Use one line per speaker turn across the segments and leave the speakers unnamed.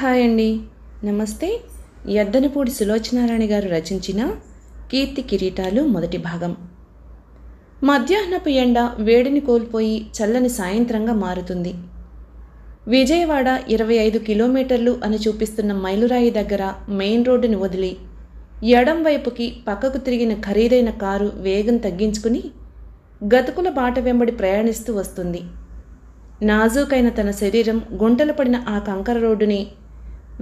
hi అండి నమస్తే ఎద్దనపూడి సులోచనారాయణ గారు రచించిన కీర్తి కిరీటాలు మొదటి భాగం మధ్యాహ్నపు ఎండ వేడిని కోల్పోయి చల్లని సాయంత్రంగా మారుతుంది విజయవాడ ఇరవై ఐదు కిలోమీటర్లు అని చూపిస్తున్న మైలురాయి దగ్గర మెయిన్ రోడ్డుని వదిలి ఎడం వైపుకి పక్కకు తిరిగిన ఖరీదైన కారు వేగం తగ్గించుకుని గతుకుల బాట వెంబడి ప్రయాణిస్తూ వస్తుంది నాజూకైన తన శరీరం గుంటలు పడిన ఆ కంకర రోడ్డుని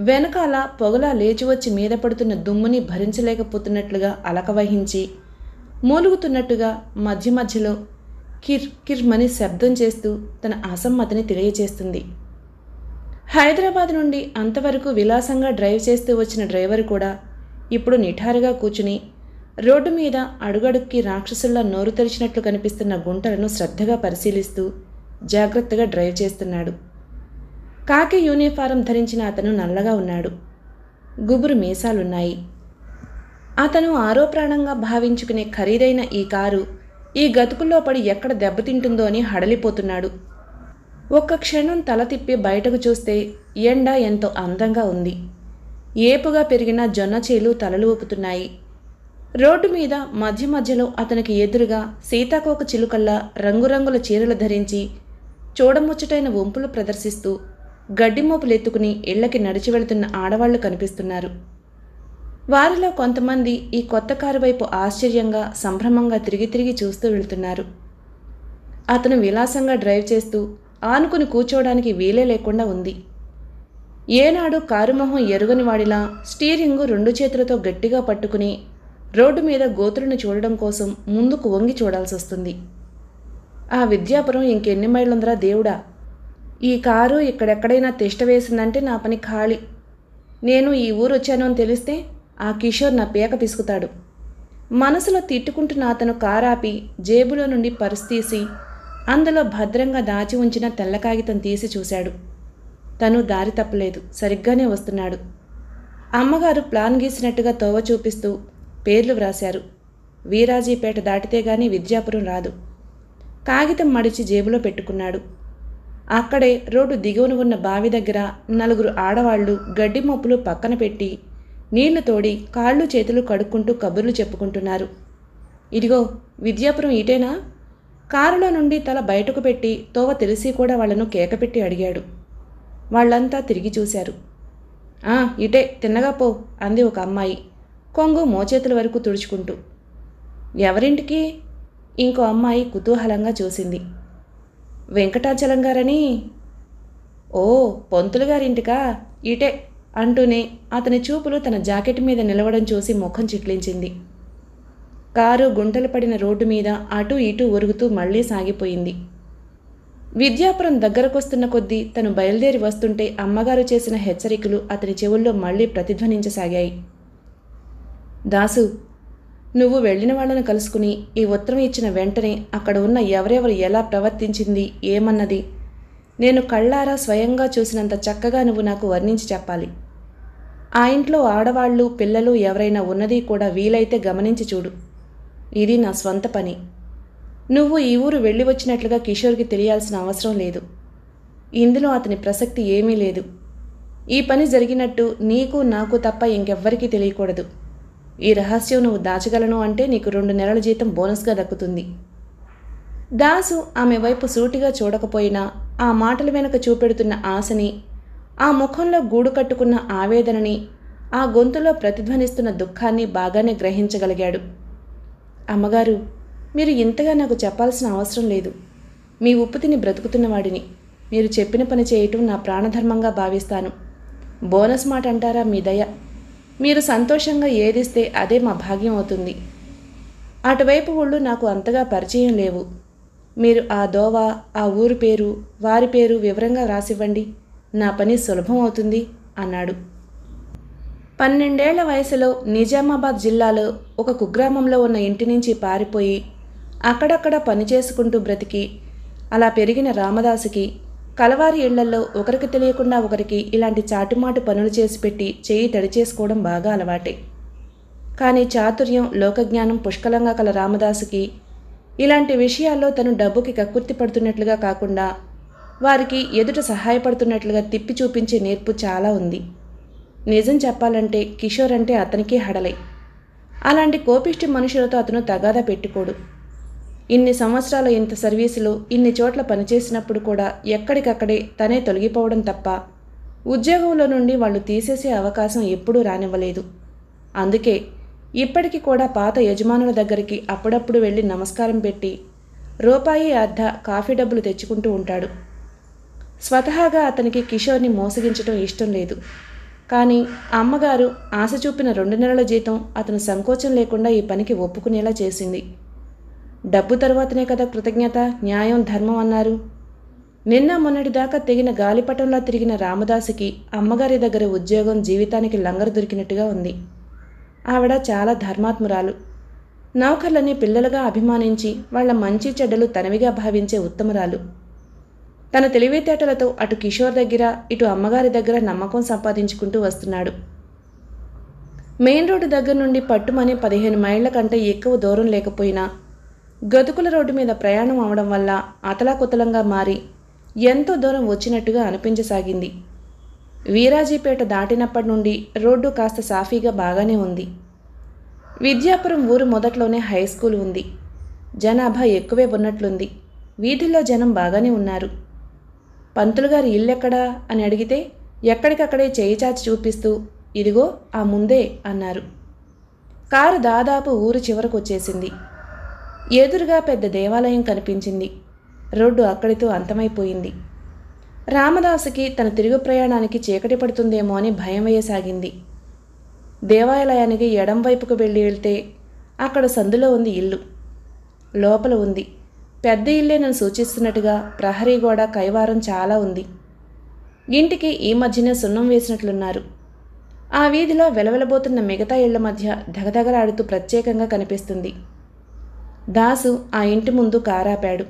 వెనకాల పొగలా లేచి వచ్చి మీద పడుతున్న దుమ్ముని భరించలేకపోతున్నట్లుగా అలక వహించి మూలుగుతున్నట్టుగా మధ్య మధ్యలో కిర్ మని శబ్దం చేస్తూ తన అసమ్మతిని తెలియచేస్తుంది హైదరాబాద్ నుండి అంతవరకు విలాసంగా డ్రైవ్ చేస్తూ వచ్చిన డ్రైవర్ కూడా ఇప్పుడు నిఠారుగా కూర్చుని రోడ్డు మీద అడుగడుక్కి రాక్షసుల్లా నోరు తెరిచినట్లు కనిపిస్తున్న గుంటలను శ్రద్ధగా పరిశీలిస్తూ జాగ్రత్తగా డ్రైవ్ చేస్తున్నాడు కాకి యూనిఫారం ధరించిన అతను నల్లగా ఉన్నాడు గుబురు మీసాలున్నాయి అతను ఆరోప్రాణంగా భావించుకునే ఖరీదైన ఈ కారు ఈ గతుకుల్లో పడి ఎక్కడ దెబ్బతింటుందో అని హడలిపోతున్నాడు ఒక్క క్షణం తల తిప్పి బయటకు చూస్తే ఎండ ఎంతో అందంగా ఉంది ఏపుగా పెరిగిన చేలు తలలు ఊపుతున్నాయి రోడ్డు మీద మధ్య మధ్యలో అతనికి ఎదురుగా సీతాకోక చిలుకల్లా రంగురంగుల చీరలు ధరించి చూడముచ్చటైన వంపులు ప్రదర్శిస్తూ గడ్డి మోపులెత్తుకుని ఇళ్లకి నడిచి వెళుతున్న ఆడవాళ్లు కనిపిస్తున్నారు వారిలో కొంతమంది ఈ కొత్త కారు వైపు ఆశ్చర్యంగా సంభ్రమంగా తిరిగి తిరిగి చూస్తూ వెళ్తున్నారు అతను విలాసంగా డ్రైవ్ చేస్తూ ఆనుకుని కూర్చోవడానికి వీలే లేకుండా ఉంది ఏనాడు కారుమొహం ఎరుగని వాడిలా స్టీరింగు రెండు చేతులతో గట్టిగా పట్టుకుని రోడ్డు మీద గోతులను చూడడం కోసం ముందుకు వంగి చూడాల్సి వస్తుంది ఆ విద్యాపురం ఇంకెన్ని మైళ్ళుందరా దేవుడా ఈ కారు ఇక్కడెక్కడైనా తిష్ట వేసిందంటే నా పని ఖాళీ నేను ఈ ఊరు వచ్చాను అని తెలిస్తే ఆ కిషోర్ నా పేక పిసుకుతాడు మనసులో తిట్టుకుంటున్న అతను కారాపి జేబులో నుండి పర్స్ తీసి అందులో భద్రంగా దాచి ఉంచిన తెల్ల కాగితం తీసి చూశాడు తను దారి తప్పలేదు సరిగ్గానే వస్తున్నాడు అమ్మగారు ప్లాన్ గీసినట్టుగా తోవ చూపిస్తూ పేర్లు వ్రాశారు వీరాజీపేట దాటితే గాని విద్యాపురం రాదు కాగితం మడిచి జేబులో పెట్టుకున్నాడు అక్కడే రోడ్డు దిగువన ఉన్న బావి దగ్గర నలుగురు ఆడవాళ్లు గడ్డి మప్పులు పక్కన పెట్టి నీళ్లు తోడి కాళ్ళు చేతులు కడుక్కుంటూ కబుర్లు చెప్పుకుంటున్నారు ఇదిగో విద్యాపురం ఇటేనా కారులో నుండి తల బయటకు పెట్టి తోవ తెలిసి కూడా వాళ్లను కేకపెట్టి అడిగాడు వాళ్ళంతా తిరిగి చూశారు ఆ ఇటే తిన్నగా పో అంది ఒక అమ్మాయి కొంగు మోచేతుల వరకు తుడుచుకుంటూ ఎవరింటికి ఇంకో అమ్మాయి కుతూహలంగా చూసింది వెంకటాచలం గారని ఓ పంతులు గారింటికా ఇటే అంటూనే అతని చూపులు తన జాకెట్ మీద నిలవడం చూసి ముఖం చిట్లించింది కారు గుంటలు పడిన రోడ్డు మీద అటూ ఇటూ ఒరుగుతూ మళ్లీ సాగిపోయింది విద్యాపురం దగ్గరకొస్తున్న కొద్దీ తను బయలుదేరి వస్తుంటే అమ్మగారు చేసిన హెచ్చరికలు అతని చెవుల్లో మళ్లీ ప్రతిధ్వనించసాగాయి దాసు నువ్వు వెళ్ళిన వాళ్ళను కలుసుకుని ఈ ఉత్తరం ఇచ్చిన వెంటనే అక్కడ ఉన్న ఎవరెవరు ఎలా ప్రవర్తించింది ఏమన్నది నేను కళ్ళారా స్వయంగా చూసినంత చక్కగా నువ్వు నాకు వర్ణించి చెప్పాలి ఆ ఇంట్లో ఆడవాళ్ళు పిల్లలు ఎవరైనా ఉన్నది కూడా వీలైతే గమనించి చూడు ఇది నా స్వంత పని నువ్వు ఈ ఊరు వెళ్ళి వచ్చినట్లుగా కిషోర్కి తెలియాల్సిన అవసరం లేదు ఇందులో అతని ప్రసక్తి ఏమీ లేదు ఈ పని జరిగినట్టు నీకు నాకు తప్ప ఇంకెవ్వరికీ తెలియకూడదు ఈ రహస్యం నువ్వు దాచగలను అంటే నీకు రెండు నెలల జీతం బోనస్గా దక్కుతుంది దాసు ఆమె వైపు సూటిగా చూడకపోయినా ఆ మాటల వెనుక చూపెడుతున్న ఆశని ఆ ముఖంలో గూడు కట్టుకున్న ఆవేదనని ఆ గొంతులో ప్రతిధ్వనిస్తున్న దుఃఖాన్ని బాగానే గ్రహించగలిగాడు అమ్మగారు మీరు ఇంతగా నాకు చెప్పాల్సిన అవసరం లేదు మీ ఉప్పు తిని బ్రతుకుతున్నవాడిని మీరు చెప్పిన పని చేయటం నా ప్రాణధర్మంగా భావిస్తాను బోనస్ మాట అంటారా మీ దయ మీరు సంతోషంగా ఏదిస్తే అదే మా భాగ్యం అవుతుంది అటువైపు ఊళ్ళు నాకు అంతగా పరిచయం లేవు మీరు ఆ దోవ ఆ ఊరు పేరు వారి పేరు వివరంగా రాసివ్వండి నా పని సులభం అవుతుంది అన్నాడు పన్నెండేళ్ల వయసులో నిజామాబాద్ జిల్లాలో ఒక కుగ్రామంలో ఉన్న ఇంటి నుంచి పారిపోయి అక్కడక్కడ పనిచేసుకుంటూ బ్రతికి అలా పెరిగిన రామదాసుకి కలవారి ఇళ్లలో ఒకరికి తెలియకుండా ఒకరికి ఇలాంటి చాటుమాటు పనులు చేసి పెట్టి చేయి తడి చేసుకోవడం బాగా అలవాటే కానీ చాతుర్యం లోకజ్ఞానం పుష్కలంగా కల రామదాసుకి ఇలాంటి విషయాల్లో తను డబ్బుకి కక్కుర్తి పడుతున్నట్లుగా కాకుండా వారికి ఎదుట సహాయపడుతున్నట్లుగా తిప్పి చూపించే నేర్పు చాలా ఉంది నిజం చెప్పాలంటే కిషోర్ అంటే అతనికి హడలై అలాంటి కోపిష్టి మనుషులతో అతను తగాదా పెట్టుకోడు ఇన్ని సంవత్సరాలు ఇంత సర్వీసులు ఇన్ని చోట్ల పనిచేసినప్పుడు కూడా ఎక్కడికక్కడే తనే తొలగిపోవడం తప్ప ఉద్యోగంలో నుండి వాళ్ళు తీసేసే అవకాశం ఎప్పుడూ రానివ్వలేదు అందుకే ఇప్పటికీ కూడా పాత యజమానుల దగ్గరికి అప్పుడప్పుడు వెళ్ళి నమస్కారం పెట్టి రూపాయి అర్ధ కాఫీ డబ్బులు తెచ్చుకుంటూ ఉంటాడు స్వతహాగా అతనికి కిషోర్ని మోసగించడం ఇష్టం లేదు కానీ అమ్మగారు ఆశ చూపిన రెండు నెలల జీతం అతను సంకోచం లేకుండా ఈ పనికి ఒప్పుకునేలా చేసింది డబ్బు తర్వాతనే కదా కృతజ్ఞత న్యాయం ధర్మం అన్నారు నిన్న మొన్నటిదాకా తెగిన గాలిపటంలో తిరిగిన రామదాసుకి అమ్మగారి దగ్గర ఉద్యోగం జీవితానికి లంగరు దొరికినట్టుగా ఉంది ఆవిడ చాలా ధర్మాత్మురాలు నౌకర్లని పిల్లలుగా అభిమానించి వాళ్ల మంచి చెడ్డలు తనవిగా భావించే ఉత్తమురాలు తన తెలివితేటలతో అటు కిషోర్ దగ్గర ఇటు అమ్మగారి దగ్గర నమ్మకం సంపాదించుకుంటూ వస్తున్నాడు మెయిన్ రోడ్డు దగ్గర నుండి పట్టుమని పదిహేను మైళ్ల కంటే ఎక్కువ దూరం లేకపోయినా గతుకుల రోడ్డు మీద ప్రయాణం అవడం వల్ల అతలాకుతలంగా మారి ఎంతో దూరం వచ్చినట్టుగా అనిపించసాగింది వీరాజీపేట దాటినప్పటి నుండి రోడ్డు కాస్త సాఫీగా బాగానే ఉంది విద్యాపురం ఊరు మొదట్లోనే హై స్కూల్ ఉంది జనాభా ఎక్కువే ఉన్నట్లుంది వీధిలో జనం బాగానే ఉన్నారు పంతులుగారి ఇల్లెక్కడా అని అడిగితే ఎక్కడికక్కడే చేయి చాచి చూపిస్తూ ఇదిగో ఆ ముందే అన్నారు కారు దాదాపు ఊరు చివరకు వచ్చేసింది ఎదురుగా పెద్ద దేవాలయం కనిపించింది రోడ్డు అక్కడితో అంతమైపోయింది రామదాసుకి తన తిరుగు ప్రయాణానికి చీకటి పడుతుందేమో అని భయం వేయసాగింది దేవాలయానికి ఎడం వైపుకు వెళ్ళి వెళ్తే అక్కడ సందులో ఉంది ఇల్లు లోపల ఉంది పెద్ద ఇల్లే నన్ను సూచిస్తున్నట్టుగా ప్రహరీ గోడ కైవారం చాలా ఉంది ఇంటికి ఈ మధ్యనే సున్నం వేసినట్లున్నారు ఆ వీధిలో వెలవెలబోతున్న మిగతా ఇళ్ల మధ్య దగదగలాడుతూ ప్రత్యేకంగా కనిపిస్తుంది దాసు ఆ ఇంటి ముందు కారాపాడు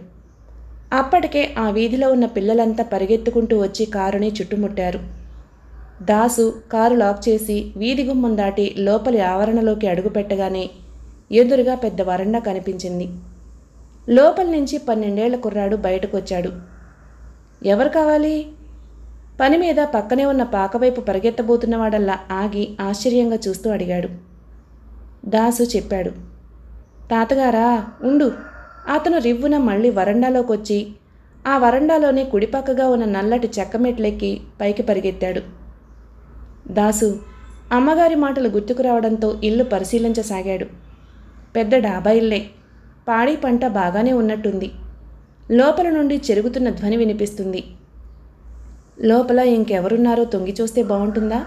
అప్పటికే ఆ వీధిలో ఉన్న పిల్లలంతా పరిగెత్తుకుంటూ వచ్చి కారుని చుట్టుముట్టారు దాసు కారు లాక్ చేసి వీధి గుమ్మం దాటి లోపలి ఆవరణలోకి అడుగుపెట్టగానే ఎదురుగా పెద్ద వరండా కనిపించింది లోపల నుంచి పన్నెండేళ్ల కుర్రాడు బయటకొచ్చాడు ఎవరు కావాలి పని మీద పక్కనే ఉన్న పాకవైపు పరిగెత్తబోతున్నవాడల్లా ఆగి ఆశ్చర్యంగా చూస్తూ అడిగాడు దాసు చెప్పాడు తాతగారా ఉండు అతను రివ్వున మళ్ళీ వరండాలోకొచ్చి ఆ వరండాలోనే కుడిపక్కగా ఉన్న నల్లటి చెక్కమెట్లెక్కి పైకి పరిగెత్తాడు దాసు అమ్మగారి మాటలు గుర్తుకు రావడంతో ఇల్లు పరిశీలించసాగాడు పెద్ద డాబా ఇల్లే పాడి పంట బాగానే ఉన్నట్టుంది లోపల నుండి చెరుగుతున్న ధ్వని వినిపిస్తుంది లోపల ఇంకెవరున్నారో తొంగి చూస్తే బాగుంటుందా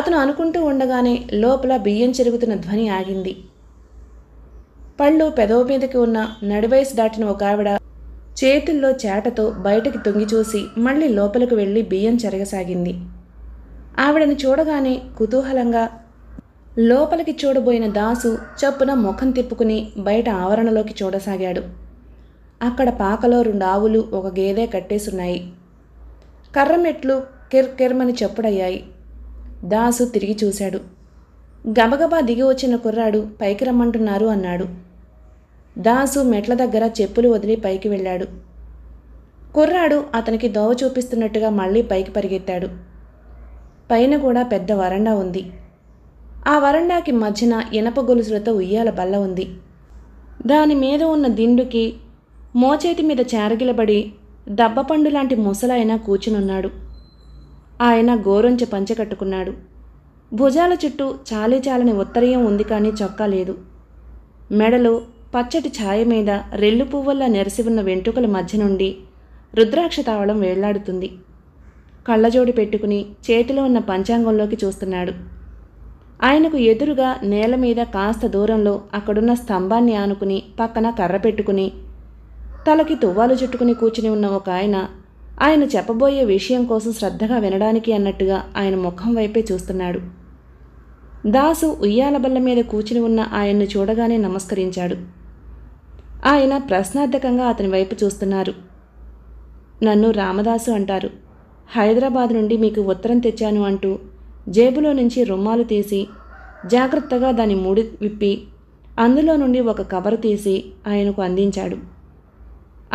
అతను అనుకుంటూ ఉండగానే లోపల బియ్యం చెరుగుతున్న ధ్వని ఆగింది పళ్ళు పెదవ మీదకి ఉన్న నడివయసు దాటిన ఒక ఆవిడ చేతుల్లో చేటతో బయటకి తొంగి చూసి మళ్ళీ లోపలికి వెళ్ళి బియ్యం చెరగసాగింది ఆవిడని చూడగానే కుతూహలంగా లోపలికి చూడబోయిన దాసు చప్పున ముఖం తిప్పుకుని బయట ఆవరణలోకి చూడసాగాడు అక్కడ పాకలో రెండు ఆవులు ఒక గేదె కట్టేసున్నాయి కర్రమెట్లు కిర్కిర్మని చెప్పుడయ్యాయి దాసు తిరిగి చూశాడు గబగబా దిగి వచ్చిన కుర్రాడు పైకి రమ్మంటున్నారు అన్నాడు దాసు మెట్ల దగ్గర చెప్పులు వదిలి పైకి వెళ్ళాడు కుర్రాడు అతనికి దోవ చూపిస్తున్నట్టుగా మళ్ళీ పైకి పరిగెత్తాడు పైన కూడా పెద్ద వరండా ఉంది ఆ వరండాకి మధ్యన ఇనప గొలుసులతో ఉయ్యాల బల్ల ఉంది దాని మీద ఉన్న దిండుకి మోచేతి మీద చేరగిలబడి దబ్బపండు లాంటి ముసలాయన కూర్చునున్నాడు ఆయన గోరొంచె పంచకట్టుకున్నాడు భుజాల చుట్టూ చాలీ చాలని ఉత్తరీయం ఉంది కానీ చొక్కా లేదు మెడలో పచ్చటి ఛాయ మీద రెల్లు పువ్వల్లా నెరసి ఉన్న వెంట్రుకల మధ్య నుండి రుద్రాక్ష తావళం వేళ్లాడుతుంది కళ్ళజోడి పెట్టుకుని చేతిలో ఉన్న పంచాంగంలోకి చూస్తున్నాడు ఆయనకు ఎదురుగా నేల మీద కాస్త దూరంలో అక్కడున్న స్తంభాన్ని ఆనుకుని పక్కన కర్ర పెట్టుకుని తలకి తువ్వాలు చుట్టుకుని కూర్చుని ఉన్న ఒక ఆయన ఆయన చెప్పబోయే విషయం కోసం శ్రద్ధగా వినడానికి అన్నట్టుగా ఆయన ముఖం వైపే చూస్తున్నాడు దాసు ఉయ్యాల బల్ల మీద కూర్చుని ఉన్న ఆయన్ను చూడగానే నమస్కరించాడు ఆయన ప్రశ్నార్థకంగా అతని వైపు చూస్తున్నారు నన్ను రామదాసు అంటారు హైదరాబాద్ నుండి మీకు ఉత్తరం తెచ్చాను అంటూ జేబులో నుంచి రుమ్మాలు తీసి జాగ్రత్తగా దాని మూడి విప్పి అందులో నుండి ఒక కవరు తీసి ఆయనకు అందించాడు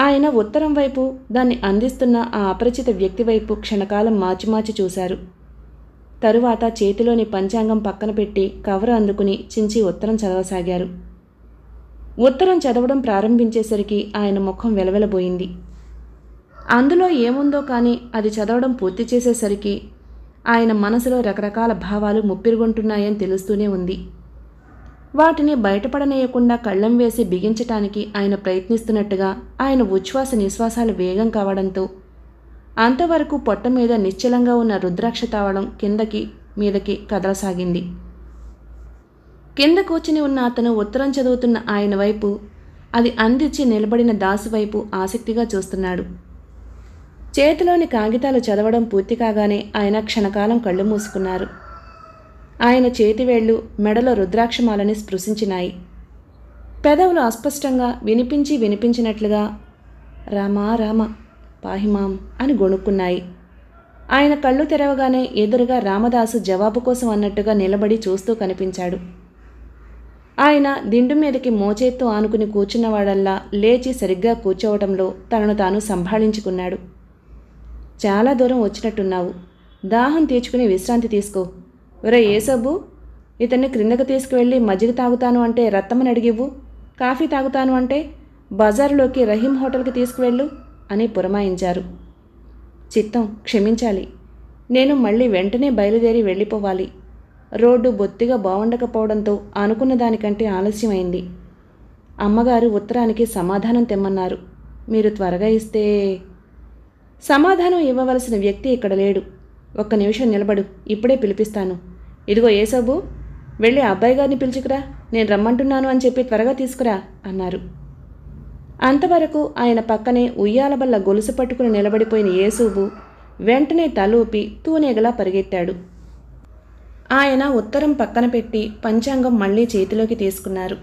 ఆయన ఉత్తరం వైపు దాన్ని అందిస్తున్న ఆ అపరిచిత వ్యక్తి వైపు క్షణకాలం మార్చి మార్చి చూశారు తరువాత చేతిలోని పంచాంగం పక్కన పెట్టి కవర్ అందుకుని చించి ఉత్తరం చదవసాగారు ఉత్తరం చదవడం ప్రారంభించేసరికి ఆయన ముఖం వెలవెలబోయింది అందులో ఏముందో కానీ అది చదవడం పూర్తి చేసేసరికి ఆయన మనసులో రకరకాల భావాలు ముప్పిరుగుంటున్నాయని తెలుస్తూనే ఉంది వాటిని బయటపడనేయకుండా కళ్ళం వేసి బిగించటానికి ఆయన ప్రయత్నిస్తున్నట్టుగా ఆయన ఉచ్ఛ్వాస నిశ్వాసాలు వేగం కావడంతో అంతవరకు పొట్ట మీద నిశ్చలంగా ఉన్న రుద్రాక్ష తావడం కిందకి మీదకి కదలసాగింది కింద కూర్చుని ఉన్న అతను ఉత్తరం చదువుతున్న ఆయన వైపు అది అందించి నిలబడిన దాసు వైపు ఆసక్తిగా చూస్తున్నాడు చేతిలోని కాగితాలు చదవడం పూర్తి కాగానే ఆయన క్షణకాలం కళ్ళు మూసుకున్నారు ఆయన చేతివేళ్లు మెడలో రుద్రాక్షమాలని స్పృశించినాయి పెదవులు అస్పష్టంగా వినిపించి వినిపించినట్లుగా రామా రామ పాహిమాం అని గొణుక్కున్నాయి ఆయన కళ్ళు తెరవగానే ఎదురుగా రామదాసు జవాబు కోసం అన్నట్టుగా నిలబడి చూస్తూ కనిపించాడు ఆయన దిండు మీదకి మోచేత్తు ఆనుకుని కూర్చున్నవాడల్లా లేచి సరిగ్గా కూర్చోవటంలో తనను తాను సంభాళించుకున్నాడు చాలా దూరం వచ్చినట్టున్నావు దాహం తీర్చుకుని విశ్రాంతి తీసుకో ఒరే ఏసబ్బు ఇతన్ని క్రిందకు తీసుకువెళ్ళి మజ్జిగ తాగుతాను అంటే రత్తమని అడిగివ్వు కాఫీ తాగుతాను అంటే బజారులోకి రహీం హోటల్కి తీసుకువెళ్ళు అని పురమాయించారు చిత్తం క్షమించాలి నేను మళ్ళీ వెంటనే బయలుదేరి వెళ్ళిపోవాలి రోడ్డు బొత్తిగా బాగుండకపోవడంతో అనుకున్న దానికంటే ఆలస్యమైంది అమ్మగారు ఉత్తరానికి సమాధానం తెమ్మన్నారు మీరు త్వరగా ఇస్తే సమాధానం ఇవ్వవలసిన వ్యక్తి ఇక్కడ లేడు ఒక్క నిమిషం నిలబడు ఇప్పుడే పిలిపిస్తాను ఇదిగో ఏసబు వెళ్ళి అబ్బాయి గారిని పిలుచుకురా నేను రమ్మంటున్నాను అని చెప్పి త్వరగా తీసుకురా అన్నారు అంతవరకు ఆయన పక్కనే ఉయ్యాల బల్ల గొలుసు పట్టుకుని నిలబడిపోయిన ఏసూబు వెంటనే తలూపి తూనేగలా పరిగెత్తాడు ఆయన ఉత్తరం పక్కన పెట్టి పంచాంగం మళ్ళీ చేతిలోకి తీసుకున్నారు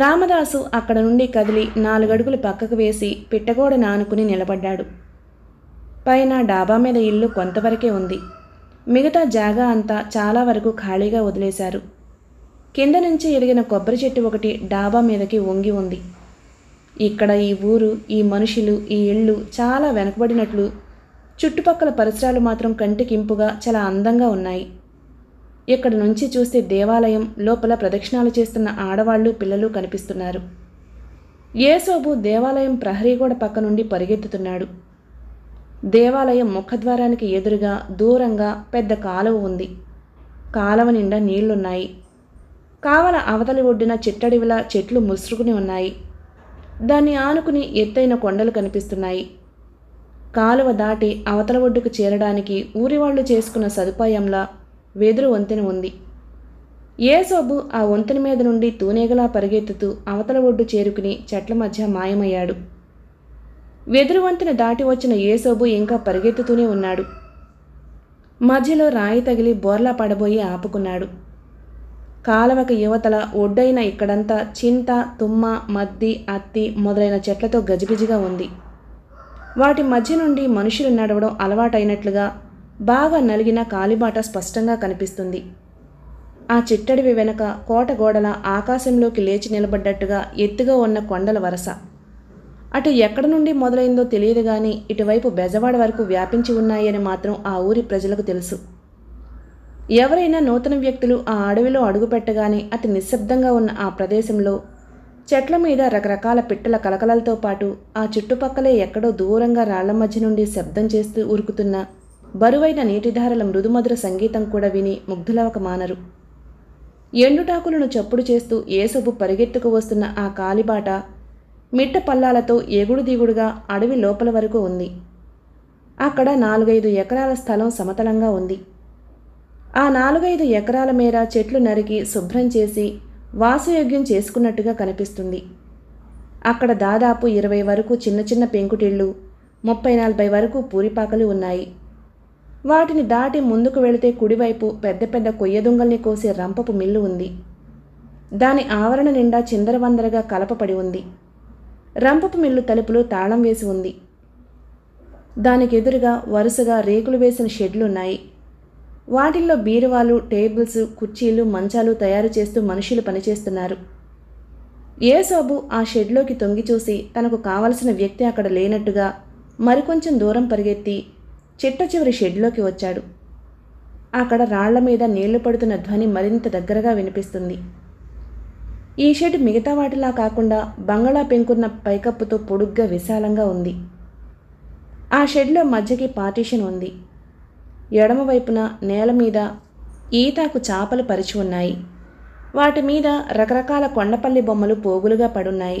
రామదాసు అక్కడ నుండి కదిలి నాలుగడుగులు పక్కకు వేసి పిట్టగోడ నానుకుని నిలబడ్డాడు పైన డాబా మీద ఇల్లు కొంతవరకే ఉంది మిగతా జాగా అంతా చాలా వరకు ఖాళీగా వదిలేశారు కింద నుంచి ఎదిగిన కొబ్బరి చెట్టు ఒకటి డాబా మీదకి వంగి ఉంది ఇక్కడ ఈ ఊరు ఈ మనుషులు ఈ ఇళ్ళు చాలా వెనకబడినట్లు చుట్టుపక్కల పరిసరాలు మాత్రం కంటికింపుగా చాలా అందంగా ఉన్నాయి ఇక్కడ నుంచి చూస్తే దేవాలయం లోపల ప్రదక్షిణాలు చేస్తున్న ఆడవాళ్లు పిల్లలు కనిపిస్తున్నారు ఏసోబు దేవాలయం ప్రహరీగోడ పక్క నుండి పరిగెత్తుతున్నాడు దేవాలయం ముఖద్వారానికి ఎదురుగా దూరంగా పెద్ద కాలువ ఉంది కాలువ నిండా నీళ్లున్నాయి కావల అవతలి ఒడ్డున చిట్టడివిలా చెట్లు ముసురుకుని ఉన్నాయి దాన్ని ఆనుకుని ఎత్తైన కొండలు కనిపిస్తున్నాయి కాలువ దాటి అవతల ఒడ్డుకు చేరడానికి ఊరివాళ్లు చేసుకున్న సదుపాయంలా వెదురు వంతెన ఉంది ఏసోబు ఆ వంతెన మీద నుండి తూనేగలా పరిగెత్తుతూ అవతల ఒడ్డు చేరుకుని చెట్ల మధ్య మాయమయ్యాడు వెదురు వంతెన దాటి వచ్చిన ఏసోబు ఇంకా పరిగెత్తుతూనే ఉన్నాడు మధ్యలో రాయి తగిలి బోర్లా పడబోయి ఆపుకున్నాడు కాలవక యువతల ఒడ్డైన ఇక్కడంతా చింత తుమ్మ మద్ది అత్తి మొదలైన చెట్లతో గజిబిజిగా ఉంది వాటి మధ్య నుండి మనుషులు నడవడం అలవాటైనట్లుగా బాగా నలిగిన కాలిబాట స్పష్టంగా కనిపిస్తుంది ఆ చిట్టడివి వెనక కోట గోడల ఆకాశంలోకి లేచి నిలబడ్డట్టుగా ఎత్తుగా ఉన్న కొండల వరస అటు ఎక్కడ నుండి మొదలైందో తెలియదు కానీ ఇటువైపు బెజవాడ వరకు వ్యాపించి ఉన్నాయని మాత్రం ఆ ఊరి ప్రజలకు తెలుసు ఎవరైనా నూతన వ్యక్తులు ఆ అడవిలో అడుగుపెట్టగానే అతి నిశ్శబ్దంగా ఉన్న ఆ ప్రదేశంలో చెట్ల మీద రకరకాల పిట్టల కలకలతో పాటు ఆ చుట్టుపక్కలే ఎక్కడో దూరంగా రాళ్ల మధ్య నుండి శబ్దం చేస్తూ ఉరుకుతున్న బరువైన నీటిధారల మృదుమధుర సంగీతం కూడా విని ముగ్ధులవక మానరు ఎండుటాకులను చప్పుడు చేస్తూ ఏసబు పరిగెత్తుకు వస్తున్న ఆ కాలిబాట మిట్ట పల్లాలతో ఎగుడు దిగుడుగా అడవి లోపల వరకు ఉంది అక్కడ నాలుగైదు ఎకరాల స్థలం సమతలంగా ఉంది ఆ నాలుగైదు ఎకరాల మేర చెట్లు నరికి శుభ్రం చేసి వాసయోగ్యం చేసుకున్నట్టుగా కనిపిస్తుంది అక్కడ దాదాపు ఇరవై వరకు చిన్న చిన్న పెంకుటిళ్ళు ముప్పై నలభై వరకు పూరిపాకలు ఉన్నాయి వాటిని దాటి ముందుకు వెళితే కుడివైపు పెద్ద పెద్ద కొయ్య కోసే రంపపు మిల్లు ఉంది దాని ఆవరణ నిండా చిందరవందరగా కలపపడి ఉంది రంపపు మిల్లు తలుపులు తాళం వేసి ఉంది దానికి ఎదురుగా వరుసగా రేకులు వేసిన షెడ్లున్నాయి వాటిల్లో బీరువాలు టేబుల్స్ కుర్చీలు మంచాలు తయారు చేస్తూ మనుషులు పనిచేస్తున్నారు ఏసోబు ఆ షెడ్లోకి తొంగి చూసి తనకు కావలసిన వ్యక్తి అక్కడ లేనట్టుగా మరికొంచెం దూరం పరిగెత్తి చెట్టు చివరి షెడ్లోకి వచ్చాడు అక్కడ రాళ్ల మీద నీళ్లు పడుతున్న ధ్వని మరింత దగ్గరగా వినిపిస్తుంది ఈ షెడ్ మిగతా వాటిలా కాకుండా బంగళా పెంకున్న పైకప్పుతో పొడుగ్గా విశాలంగా ఉంది ఆ షెడ్లో మధ్యకి పార్టీషన్ ఉంది ఎడమవైపున నేల మీద ఈతాకు చాపలు పరిచి ఉన్నాయి వాటి మీద రకరకాల కొండపల్లి బొమ్మలు పోగులుగా పడున్నాయి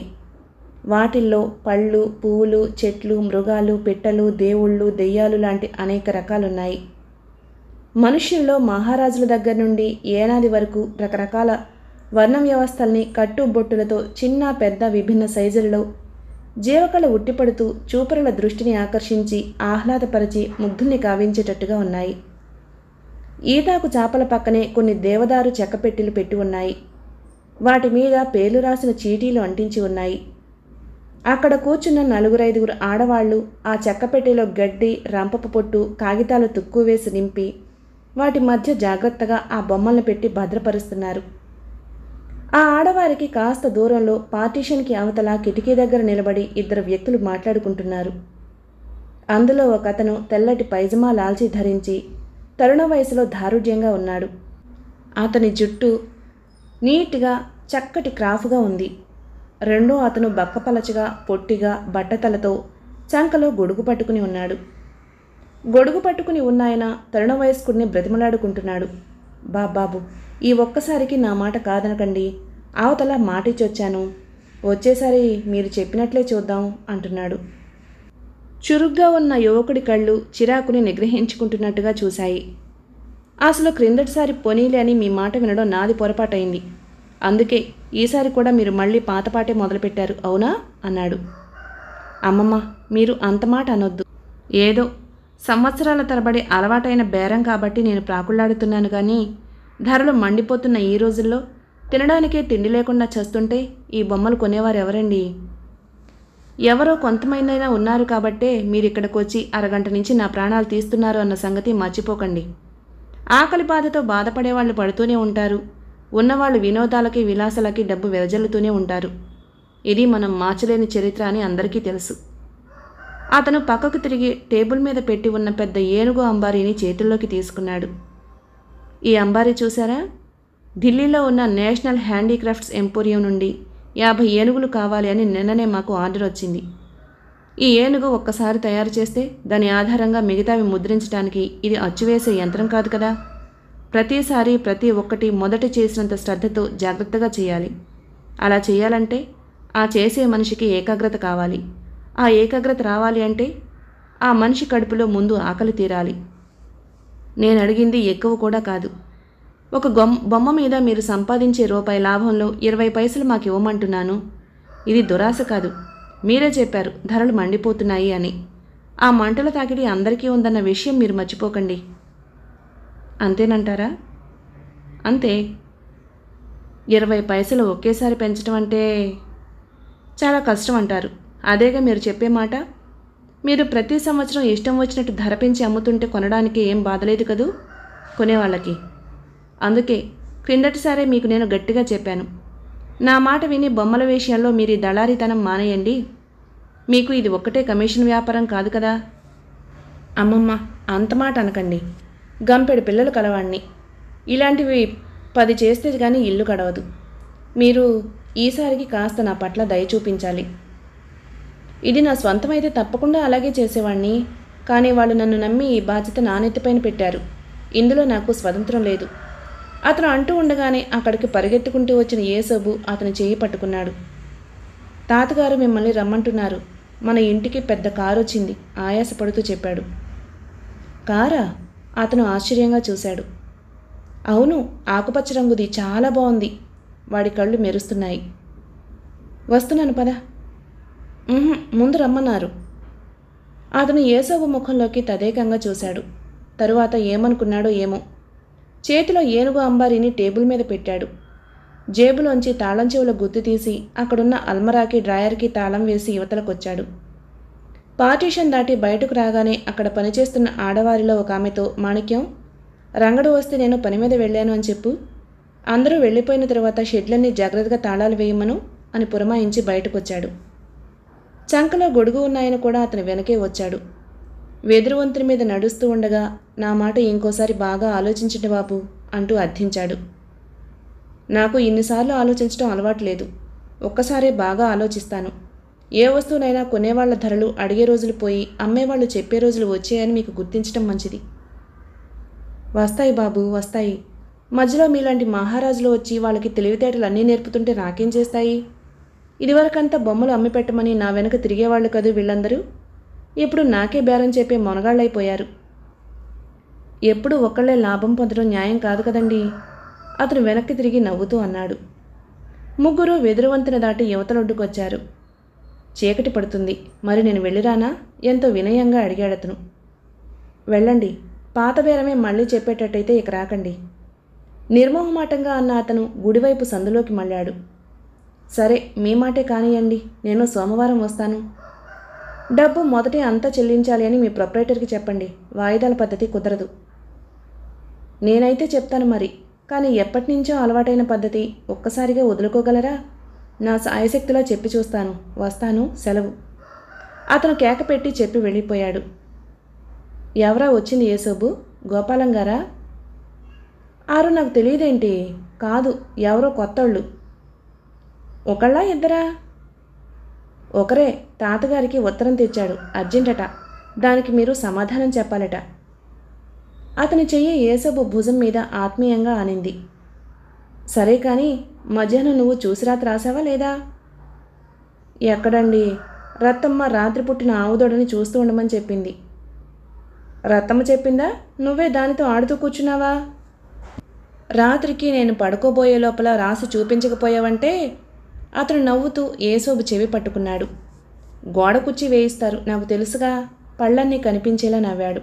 వాటిల్లో పళ్ళు పువ్వులు చెట్లు మృగాలు పిట్టలు దేవుళ్ళు దెయ్యాలు లాంటి అనేక రకాలున్నాయి మనుష్యుల్లో మహారాజుల దగ్గర నుండి ఏనాది వరకు రకరకాల వర్ణ వ్యవస్థల్ని కట్టుబొట్టులతో చిన్న పెద్ద విభిన్న సైజులలో జీవకళ ఉట్టిపడుతూ చూపరుల దృష్టిని ఆకర్షించి ఆహ్లాదపరిచి ముగ్ధుల్ని కావించేటట్టుగా ఉన్నాయి ఈటాకు చేపల పక్కనే కొన్ని దేవదారు చెక్కపెట్టెలు పెట్టి ఉన్నాయి వాటి మీద పేర్లు రాసిన చీటీలు అంటించి ఉన్నాయి అక్కడ కూర్చున్న నలుగురు ఐదుగురు ఆడవాళ్లు ఆ చెక్కపెట్టెలో గడ్డి రంపపు పొట్టు కాగితాలు తుక్కు వేసి నింపి వాటి మధ్య జాగ్రత్తగా ఆ బొమ్మలను పెట్టి భద్రపరుస్తున్నారు ఆ ఆడవారికి కాస్త దూరంలో పార్టీషన్కి అవతల కిటికీ దగ్గర నిలబడి ఇద్దరు వ్యక్తులు మాట్లాడుకుంటున్నారు అందులో ఒక అతను తెల్లటి పైజమా లాల్చి ధరించి తరుణ వయసులో దారుఢ్యంగా ఉన్నాడు అతని జుట్టు నీట్గా చక్కటి క్రాఫ్గా ఉంది రెండో అతను బక్కపలచగా పొట్టిగా బట్టతలతో చంకలో గొడుగు పట్టుకుని ఉన్నాడు గొడుగు పట్టుకుని ఉన్నాయన తరుణ వయస్కుడిని బ్రతిమలాడుకుంటున్నాడు బాబాబు ఈ ఒక్కసారికి నా మాట కాదనకండి అవతల మాటిచ్చొచ్చాను వచ్చేసారి మీరు చెప్పినట్లే చూద్దాం అంటున్నాడు చురుగ్గా ఉన్న యువకుడి కళ్ళు చిరాకుని నిగ్రహించుకుంటున్నట్టుగా చూశాయి అసలు క్రిందటిసారి పోనీలే అని మీ మాట వినడం నాది పొరపాటైంది అందుకే ఈసారి కూడా మీరు మళ్ళీ పాతపాటే మొదలుపెట్టారు అవునా అన్నాడు అమ్మమ్మ మీరు అంత మాట అనొద్దు ఏదో సంవత్సరాల తరబడి అలవాటైన బేరం కాబట్టి నేను ప్రాకుళ్ళాడుతున్నాను కానీ ధరలు మండిపోతున్న ఈ రోజుల్లో తినడానికే తిండి లేకుండా చేస్తుంటే ఈ బొమ్మలు కొనేవారు ఎవరండి ఎవరో కొంతమైనైనా ఉన్నారు కాబట్టే మీరు ఇక్కడికి వచ్చి అరగంట నుంచి నా ప్రాణాలు తీస్తున్నారు అన్న సంగతి మర్చిపోకండి ఆకలి బాధతో వాళ్ళు పడుతూనే ఉంటారు ఉన్నవాళ్ళు వినోదాలకి విలాసాలకి డబ్బు వెదజల్లుతూనే ఉంటారు ఇది మనం మార్చలేని చరిత్ర అని అందరికీ తెలుసు అతను పక్కకు తిరిగి టేబుల్ మీద పెట్టి ఉన్న పెద్ద ఏనుగు అంబారీని చేతుల్లోకి తీసుకున్నాడు ఈ అంబారీ చూసారా ఢిల్లీలో ఉన్న నేషనల్ హ్యాండీక్రాఫ్ట్స్ ఎంపోరియం నుండి యాభై ఏనుగులు కావాలి అని నిన్ననే మాకు ఆర్డర్ వచ్చింది ఈ ఏనుగు ఒక్కసారి తయారు చేస్తే దాని ఆధారంగా మిగతావి ముద్రించడానికి ఇది అచ్చువేసే యంత్రం కాదు కదా ప్రతిసారి ప్రతి ఒక్కటి మొదట చేసినంత శ్రద్ధతో జాగ్రత్తగా చేయాలి అలా చేయాలంటే ఆ చేసే మనిషికి ఏకాగ్రత కావాలి ఆ ఏకాగ్రత రావాలి అంటే ఆ మనిషి కడుపులో ముందు ఆకలి తీరాలి నేను అడిగింది ఎక్కువ కూడా కాదు ఒక గొమ్ బొమ్మ మీద మీరు సంపాదించే రూపాయి లాభంలో ఇరవై పైసలు మాకు ఇవ్వమంటున్నాను ఇది దురాశ కాదు మీరే చెప్పారు ధరలు మండిపోతున్నాయి అని ఆ మంటల తాకిడి అందరికీ ఉందన్న విషయం మీరు మర్చిపోకండి అంతేనంటారా అంతే ఇరవై పైసలు ఒకేసారి పెంచడం అంటే చాలా కష్టం అంటారు అదేగా మీరు చెప్పే మాట మీరు ప్రతి సంవత్సరం ఇష్టం వచ్చినట్టు ధర పెంచి అమ్ముతుంటే కొనడానికి ఏం బాధలేదు కదూ కొనేవాళ్ళకి అందుకే క్రిందటిసారే మీకు నేను గట్టిగా చెప్పాను నా మాట విని బొమ్మల విషయంలో మీరు ఈ దళారితనం మానేయండి మీకు ఇది ఒక్కటే కమిషన్ వ్యాపారం కాదు కదా అమ్మమ్మ అంత మాట అనకండి గంపెడు పిల్లలు కలవాణ్ణి ఇలాంటివి పది చేస్తే కానీ ఇల్లు కడవదు మీరు ఈసారికి కాస్త నా పట్ల దయ చూపించాలి ఇది నా స్వంతమైతే తప్పకుండా అలాగే చేసేవాణ్ణి కానీ వాళ్ళు నన్ను నమ్మి ఈ బాధ్యత నానెత్తిపైన పెట్టారు ఇందులో నాకు స్వతంత్రం లేదు అతను అంటూ ఉండగానే అక్కడికి పరిగెత్తుకుంటూ వచ్చిన ఏసబు అతను చేయి పట్టుకున్నాడు తాతగారు మిమ్మల్ని రమ్మంటున్నారు మన ఇంటికి పెద్ద కారు వచ్చింది ఆయాసపడుతూ చెప్పాడు కారా అతను ఆశ్చర్యంగా చూశాడు అవును ఆకుపచ్చ రంగుది చాలా బాగుంది వాడి కళ్ళు మెరుస్తున్నాయి వస్తున్నాను పద ముందు రమ్మన్నారు అతను ఏసోబు ముఖంలోకి తదేకంగా చూశాడు తరువాత ఏమనుకున్నాడో ఏమో చేతిలో ఏనుగు అంబారీని టేబుల్ మీద పెట్టాడు జేబులోంచి తాళం చెవుల గుర్తు తీసి అక్కడున్న అల్మరాకి డ్రాయర్కి తాళం వేసి యువతలకొచ్చాడు పార్టీషన్ దాటి బయటకు రాగానే అక్కడ పనిచేస్తున్న ఆడవారిలో ఒక ఆమెతో మాణిక్యం రంగడు వస్తే నేను పని మీద వెళ్ళాను అని చెప్పు అందరూ వెళ్ళిపోయిన తర్వాత షెడ్లన్నీ జాగ్రత్తగా తాళాలు వేయమను అని పురమాయించి బయటకొచ్చాడు చంకలో గొడుగు ఉన్నాయని కూడా అతను వెనకే వచ్చాడు వెదురు వంతుని మీద నడుస్తూ ఉండగా నా మాట ఇంకోసారి బాగా ఆలోచించండి బాబు అంటూ అర్థించాడు నాకు ఇన్నిసార్లు ఆలోచించడం అలవాటు లేదు ఒక్కసారే బాగా ఆలోచిస్తాను ఏ వస్తువునైనా కొనేవాళ్ల ధరలు అడిగే రోజులు పోయి అమ్మేవాళ్ళు చెప్పే రోజులు వచ్చాయని మీకు గుర్తించడం మంచిది వస్తాయి బాబు వస్తాయి మధ్యలో మీలాంటి మహారాజులు వచ్చి వాళ్ళకి తెలివితేటలు అన్నీ నేర్పుతుంటే నాకేం చేస్తాయి ఇదివరకంతా బొమ్మలు అమ్మి పెట్టమని నా వెనక తిరిగేవాళ్ళు కదూ వీళ్ళందరూ ఇప్పుడు నాకే బేరం చెప్పే మొనగాళ్ళైపోయారు ఎప్పుడు ఒక్కళ్ళే లాభం పొందడం న్యాయం కాదు కదండి అతను వెనక్కి తిరిగి నవ్వుతూ అన్నాడు ముగ్గురు వెదురువంతెన దాటి యువతలొడ్డుకొచ్చారు చీకటి పడుతుంది మరి నేను వెళ్ళిరానా ఎంతో వినయంగా అడిగాడతను వెళ్ళండి పాత బేరమే మళ్ళీ చెప్పేటట్టయితే ఇక రాకండి నిర్మోహమాటంగా అన్న అతను గుడివైపు సందులోకి మళ్ళాడు సరే మీ మాటే కానియండి నేను సోమవారం వస్తాను డబ్బు మొదటే అంతా చెల్లించాలి అని మీ ప్రొపరేటర్కి చెప్పండి వాయిదాల పద్ధతి కుదరదు నేనైతే చెప్తాను మరి కానీ ఎప్పటి నుంచో అలవాటైన పద్ధతి ఒక్కసారిగా వదులుకోగలరా నా సాయశక్తిలో చెప్పి చూస్తాను వస్తాను సెలవు అతను కేక పెట్టి చెప్పి వెళ్ళిపోయాడు ఎవరా వచ్చింది యేసోబు గోపాలం గారా ఆరు నాకు తెలియదేంటి కాదు ఎవరో కొత్తళ్ళు ఒకళ్ళ ఇద్దరా ఒకరే తాతగారికి ఉత్తరం తెచ్చాడు అర్జెంటట దానికి మీరు సమాధానం చెప్పాలట అతని చెయ్యి ఏసబు భుజం మీద ఆత్మీయంగా ఆనింది సరే కానీ మధ్యాహ్నం నువ్వు చూసి రాసావా లేదా ఎక్కడండి రత్తమ్మ రాత్రి పుట్టిన ఆవుదోడని చూస్తూ ఉండమని చెప్పింది రత్తమ్మ చెప్పిందా నువ్వే దానితో ఆడుతూ కూర్చున్నావా రాత్రికి నేను పడుకోబోయే లోపల రాసి చూపించకపోయావంటే అతను నవ్వుతూ ఏసోబు చెవి పట్టుకున్నాడు గోడ కుచ్చి వేయిస్తారు నాకు తెలుసుగా పళ్ళన్నీ కనిపించేలా నవ్వాడు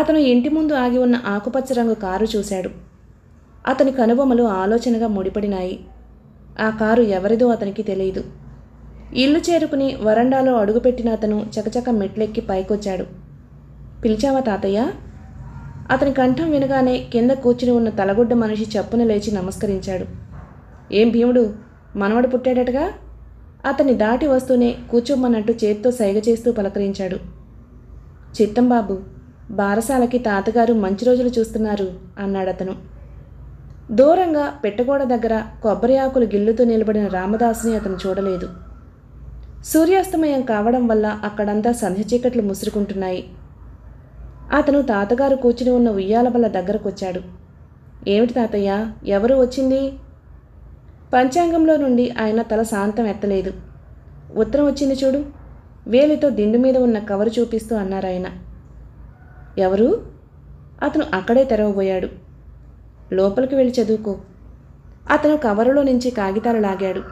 అతను ఇంటి ముందు ఆగి ఉన్న ఆకుపచ్చ రంగు కారు చూశాడు అతని కనుబొమ్మలు ఆలోచనగా ముడిపడినాయి ఆ కారు ఎవరిదో అతనికి తెలియదు ఇల్లు చేరుకుని వరండాలో అడుగుపెట్టిన అతను చకచక మెట్లెక్కి పైకొచ్చాడు పిలిచావా తాతయ్య అతని కంఠం వినగానే కింద కూర్చుని ఉన్న తలగుడ్డ మనిషి చప్పున లేచి నమస్కరించాడు ఏం భీముడు మనవడు పుట్టాడటగా అతన్ని దాటి వస్తూనే కూర్చోమన్నట్టు చేత్తో సైగ చేస్తూ పలకరించాడు చిత్తంబాబు బారసాలకి తాతగారు మంచి రోజులు చూస్తున్నారు అన్నాడతను దూరంగా పెట్టగోడ దగ్గర కొబ్బరి ఆకులు గిల్లుతూ నిలబడిన రామదాసుని అతను చూడలేదు సూర్యాస్తమయం కావడం వల్ల అక్కడంతా సంధ్య చీకట్లు ముసురుకుంటున్నాయి అతను తాతగారు కూర్చుని ఉన్న ఉయ్యాల వల్ల దగ్గరకొచ్చాడు ఏమిటి తాతయ్య ఎవరు వచ్చింది పంచాంగంలో నుండి ఆయన తల శాంతం ఎత్తలేదు ఉత్తరం వచ్చింది చూడు వేలితో దిండు మీద ఉన్న కవరు చూపిస్తూ అన్నారాయన ఎవరు అతను అక్కడే తెరవబోయాడు లోపలికి వెళ్ళి చదువుకో అతను కవరులో నుంచి కాగితాలు లాగాడు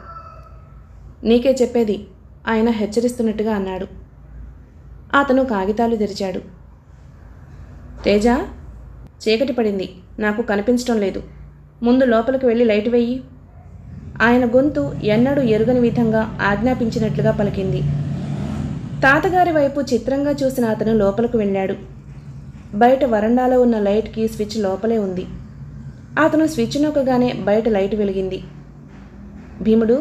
నీకే చెప్పేది ఆయన హెచ్చరిస్తున్నట్టుగా అన్నాడు అతను కాగితాలు తెరిచాడు తేజ చీకటి పడింది నాకు కనిపించటం లేదు ముందు లోపలికి వెళ్ళి లైట్ వెయ్యి ఆయన గొంతు ఎన్నడూ ఎరుగని విధంగా ఆజ్ఞాపించినట్లుగా పలికింది తాతగారి వైపు చిత్రంగా చూసిన అతను లోపలకు వెళ్ళాడు బయట వరండాలో ఉన్న లైట్కి స్విచ్ లోపలే ఉంది అతను స్విచ్ నొక్కగానే బయట లైట్ వెలిగింది భీముడు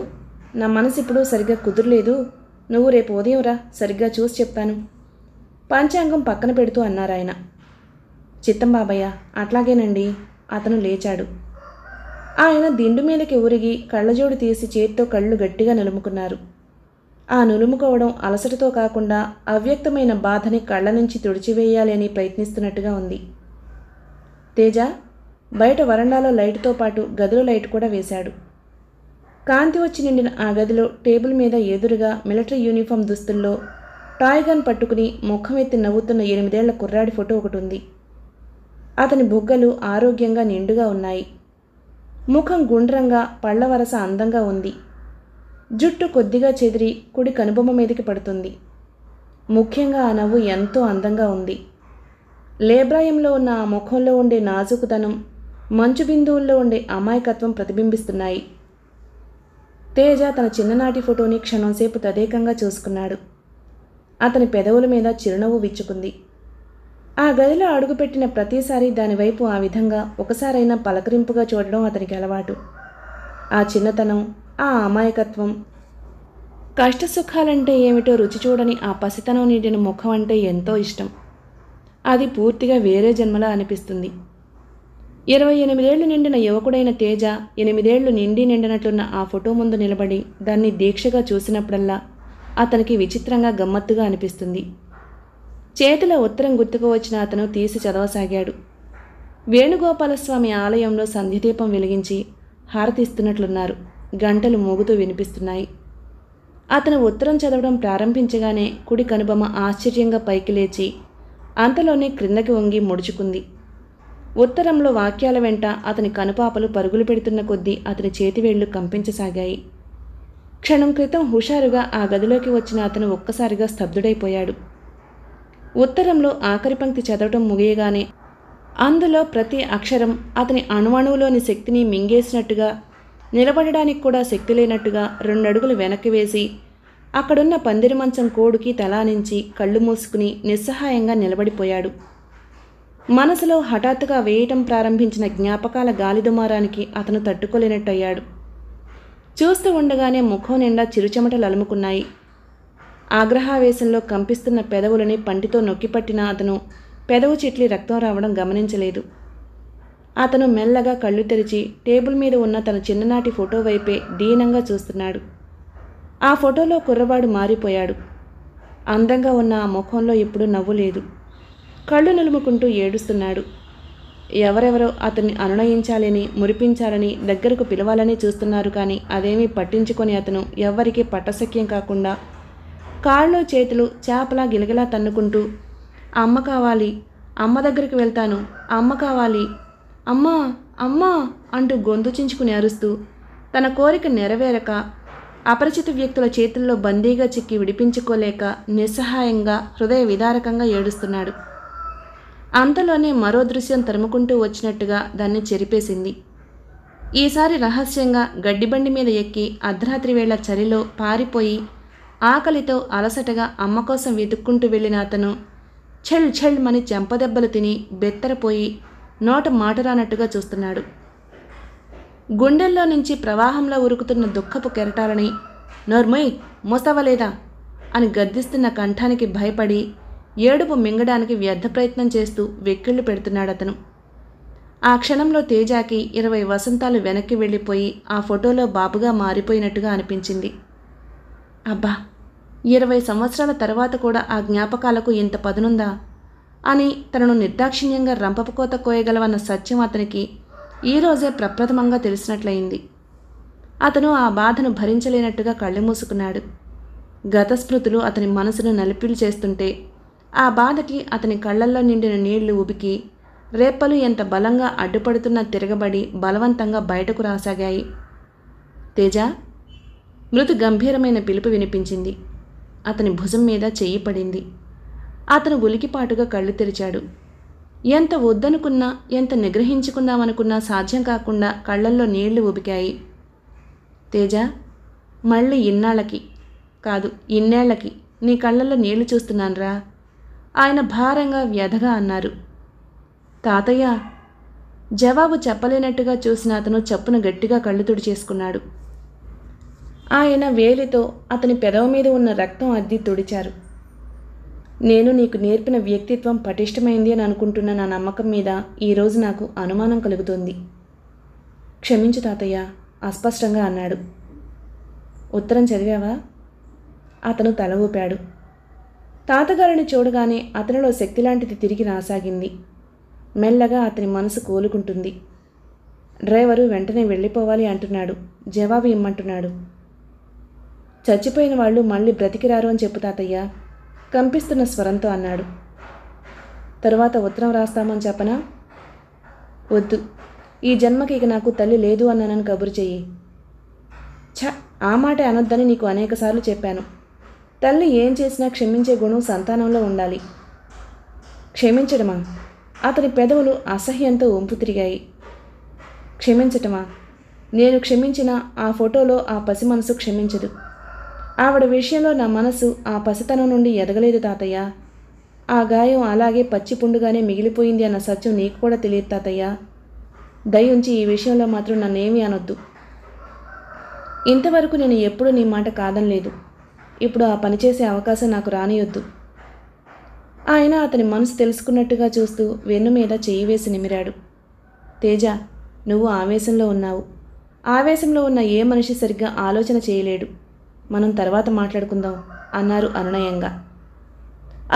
నా మనసు ఇప్పుడు సరిగ్గా కుదరలేదు నువ్వు రేపు ఉదయం రా సరిగ్గా చూసి చెప్తాను పంచాంగం పక్కన పెడుతూ అన్నారాయన చిత్తం బాబయ్య అట్లాగేనండి అతను లేచాడు ఆయన దిండు మీదకి ఊరిగి కళ్ళజోడు తీసి చేత్తో కళ్ళు గట్టిగా నలుముకున్నారు ఆ నులుముకోవడం అలసటతో కాకుండా అవ్యక్తమైన బాధని కళ్ళ నుంచి తుడిచివేయాలని ప్రయత్నిస్తున్నట్టుగా ఉంది తేజ బయట వరండాలో లైటుతో పాటు గదిలో లైట్ కూడా వేశాడు కాంతి వచ్చి నిండిన ఆ గదిలో టేబుల్ మీద ఎదురుగా మిలిటరీ యూనిఫామ్ దుస్తుల్లో టాయ్ గన్ పట్టుకుని ముఖం ఎత్తి నవ్వుతున్న ఎనిమిదేళ్ల కుర్రాడి ఫోటో ఒకటి ఉంది అతని బొగ్గలు ఆరోగ్యంగా నిండుగా ఉన్నాయి ముఖం గుండ్రంగా పళ్ళవరస అందంగా ఉంది జుట్టు కొద్దిగా చెదిరి కుడి కనుబొమ్మ మీదకి పడుతుంది ముఖ్యంగా ఆ నవ్వు ఎంతో అందంగా ఉంది లేబ్రాయంలో ఉన్న ఆ ముఖంలో ఉండే నాజుకుతనం మంచు బిందువుల్లో ఉండే అమాయకత్వం ప్రతిబింబిస్తున్నాయి తేజ తన చిన్ననాటి ఫోటోని క్షణంసేపు తదేకంగా చూసుకున్నాడు అతని పెదవుల మీద చిరునవ్వు విచ్చుకుంది ఆ గదిలో అడుగుపెట్టిన ప్రతిసారి దానివైపు ఆ విధంగా ఒకసారైనా పలకరింపుగా చూడడం అతనికి అలవాటు ఆ చిన్నతనం ఆ అమాయకత్వం కష్టసుఖాలంటే ఏమిటో రుచి చూడని ఆ పసితనం నీటిన ముఖం అంటే ఎంతో ఇష్టం అది పూర్తిగా వేరే జన్మలా అనిపిస్తుంది ఇరవై ఎనిమిదేళ్లు నిండిన యువకుడైన తేజ ఎనిమిదేళ్లు నిండి నిండినట్లున్న ఆ ఫోటో ముందు నిలబడి దాన్ని దీక్షగా చూసినప్పుడల్లా అతనికి విచిత్రంగా గమ్మత్తుగా అనిపిస్తుంది చేతుల ఉత్తరం గుర్తుకు వచ్చిన అతను తీసి చదవసాగాడు వేణుగోపాలస్వామి ఆలయంలో సంధ్యదీపం వెలిగించి హారతిస్తున్నట్లున్నారు గంటలు మోగుతూ వినిపిస్తున్నాయి అతను ఉత్తరం చదవడం ప్రారంభించగానే కుడి కనుబొమ్మ ఆశ్చర్యంగా పైకి లేచి అంతలోనే క్రిందకి వంగి ముడుచుకుంది ఉత్తరంలో వాక్యాల వెంట అతని కనుపాపలు పరుగులు పెడుతున్న కొద్దీ అతని చేతివేళ్లు కంపించసాగాయి క్షణం క్రితం హుషారుగా ఆ గదిలోకి వచ్చిన అతను ఒక్కసారిగా స్తబ్దుడైపోయాడు ఉత్తరంలో ఆఖరి పంక్తి చదవటం ముగియగానే అందులో ప్రతి అక్షరం అతని అణువణువులోని శక్తిని మింగేసినట్టుగా నిలబడడానికి కూడా శక్తి లేనట్టుగా రెండడుగులు వెనక్కి వేసి అక్కడున్న పందిరి మంచం కోడుకి తలానించి కళ్ళు మూసుకుని నిస్సహాయంగా నిలబడిపోయాడు మనసులో హఠాత్తుగా వేయటం ప్రారంభించిన జ్ఞాపకాల గాలిదుమారానికి అతను తట్టుకోలేనట్టయ్యాడు చూస్తూ ఉండగానే ముఖం నిండా చిరుచెమటలు అలుముకున్నాయి ఆగ్రహావేశంలో కంపిస్తున్న పెదవులని పంటితో నొక్కిపట్టిన అతను పెదవు చెట్లి రక్తం రావడం గమనించలేదు అతను మెల్లగా కళ్ళు తెరిచి టేబుల్ మీద ఉన్న తన చిన్ననాటి ఫోటో వైపే దీనంగా చూస్తున్నాడు ఆ ఫోటోలో కుర్రవాడు మారిపోయాడు అందంగా ఉన్న ఆ ముఖంలో ఇప్పుడు నవ్వు లేదు కళ్ళు నలుముకుంటూ ఏడుస్తున్నాడు ఎవరెవరో అతన్ని అనునయించాలని మురిపించాలని దగ్గరకు పిలవాలని చూస్తున్నారు కానీ అదేమీ పట్టించుకొని అతను ఎవ్వరికీ పట్టశక్యం కాకుండా కాళ్ళు చేతులు చేపలా గిలగిలా తన్నుకుంటూ అమ్మ కావాలి అమ్మ దగ్గరికి వెళ్తాను అమ్మ కావాలి అమ్మా అమ్మా అంటూ గొంతుచించుకుని చించుకుని అరుస్తూ తన కోరిక నెరవేరక అపరిచిత వ్యక్తుల చేతుల్లో బందీగా చిక్కి విడిపించుకోలేక నిస్సహాయంగా హృదయ విదారకంగా ఏడుస్తున్నాడు అంతలోనే మరో దృశ్యం తరుముకుంటూ వచ్చినట్టుగా దాన్ని చెరిపేసింది ఈసారి రహస్యంగా గడ్డిబండి మీద ఎక్కి అర్ధరాత్రి వేళ చలిలో పారిపోయి ఆకలితో అలసటగా అమ్మ కోసం వెతుక్కుంటూ వెళ్ళిన అతను ఛెల్ ఛెల్ మని చెంపదెబ్బలు తిని బెత్తరపోయి నోట మాట రానట్టుగా చూస్తున్నాడు గుండెల్లో నుంచి ప్రవాహంలో ఉరుకుతున్న దుఃఖపు కెరటాలని నోర్మయ్ మోస్తావలేదా అని గద్దిస్తున్న కంఠానికి భయపడి ఏడుపు మింగడానికి వ్యర్థ ప్రయత్నం చేస్తూ వెక్కిళ్ళు పెడుతున్నాడతను ఆ క్షణంలో తేజాకి ఇరవై వసంతాలు వెనక్కి వెళ్ళిపోయి ఆ ఫోటోలో బాబుగా మారిపోయినట్టుగా అనిపించింది అబ్బా ఇరవై సంవత్సరాల తర్వాత కూడా ఆ జ్ఞాపకాలకు ఇంత పదునుందా అని తనను నిర్దాక్షిణ్యంగా రంపపకోత కోయగలవన్న సత్యం అతనికి ఈరోజే ప్రప్రథమంగా తెలిసినట్లయింది అతను ఆ బాధను భరించలేనట్టుగా కళ్ళు మూసుకున్నాడు స్మృతులు అతని మనసును నలిపిలు చేస్తుంటే ఆ బాధకి అతని కళ్ళల్లో నిండిన నీళ్లు ఉబికి రేపలు ఎంత బలంగా అడ్డుపడుతున్నా తిరగబడి బలవంతంగా బయటకు రాసాగాయి తేజ మృదు గంభీరమైన పిలుపు వినిపించింది అతని భుజం మీద చెయ్యి పడింది అతను ఉలికిపాటుగా కళ్ళు తెరిచాడు ఎంత వద్దనుకున్నా ఎంత నిగ్రహించుకుందామనుకున్నా సాధ్యం కాకుండా కళ్ళల్లో నీళ్లు ఉబికాయి తేజ మళ్ళీ ఇన్నాళ్ళకి కాదు ఇన్నేళ్లకి నీ కళ్ళల్లో నీళ్లు చూస్తున్నానరా ఆయన భారంగా వ్యధగా అన్నారు తాతయ్య జవాబు చెప్పలేనట్టుగా చూసిన అతను చప్పున గట్టిగా కళ్ళు చేసుకున్నాడు ఆయన వేలితో అతని పెదవ మీద ఉన్న రక్తం అద్ది తుడిచారు నేను నీకు నేర్పిన వ్యక్తిత్వం పటిష్టమైంది అని అనుకుంటున్న నా నమ్మకం మీద ఈరోజు నాకు అనుమానం కలుగుతుంది క్షమించు తాతయ్య అస్పష్టంగా అన్నాడు ఉత్తరం చదివావా అతను తల ఊపాడు తాతగారిని చూడగానే అతనిలో శక్తి లాంటిది తిరిగి రాసాగింది మెల్లగా అతని మనసు కోలుకుంటుంది డ్రైవరు వెంటనే వెళ్ళిపోవాలి అంటున్నాడు జవాబు ఇమ్మంటున్నాడు చచ్చిపోయిన వాళ్ళు మళ్ళీ బ్రతికిరారు అని చెప్పు తాతయ్య కంపిస్తున్న స్వరంతో అన్నాడు తరువాత ఉత్తరం రాస్తామని చెప్పనా వద్దు ఈ జన్మకి ఇక నాకు తల్లి లేదు అన్నానని కబురు చెయ్యి ఛ ఆ మాట అనొద్దని నీకు అనేకసార్లు చెప్పాను తల్లి ఏం చేసినా క్షమించే గుణం సంతానంలో ఉండాలి క్షమించడమా అతని పెదవులు అసహ్యంతో ఒంపు తిరిగాయి క్షమించటమా నేను క్షమించిన ఆ ఫోటోలో ఆ పసి మనసు క్షమించదు ఆవిడ విషయంలో నా మనసు ఆ పసితనం నుండి ఎదగలేదు తాతయ్య ఆ గాయం అలాగే పచ్చి పుండుగానే మిగిలిపోయింది అన్న సత్యం నీకు కూడా తెలియదు తాతయ్య దయ ఉంచి ఈ విషయంలో మాత్రం నన్నేమీ అనొద్దు ఇంతవరకు నేను ఎప్పుడూ నీ మాట కాదనలేదు ఇప్పుడు ఆ పని చేసే అవకాశం నాకు రానియొద్దు ఆయన అతని మనసు తెలుసుకున్నట్టుగా చూస్తూ వెన్ను మీద చేయి వేసి నిమిరాడు తేజ నువ్వు ఆవేశంలో ఉన్నావు ఆవేశంలో ఉన్న ఏ మనిషి సరిగ్గా ఆలోచన చేయలేడు మనం తర్వాత మాట్లాడుకుందాం అన్నారు అనునయంగా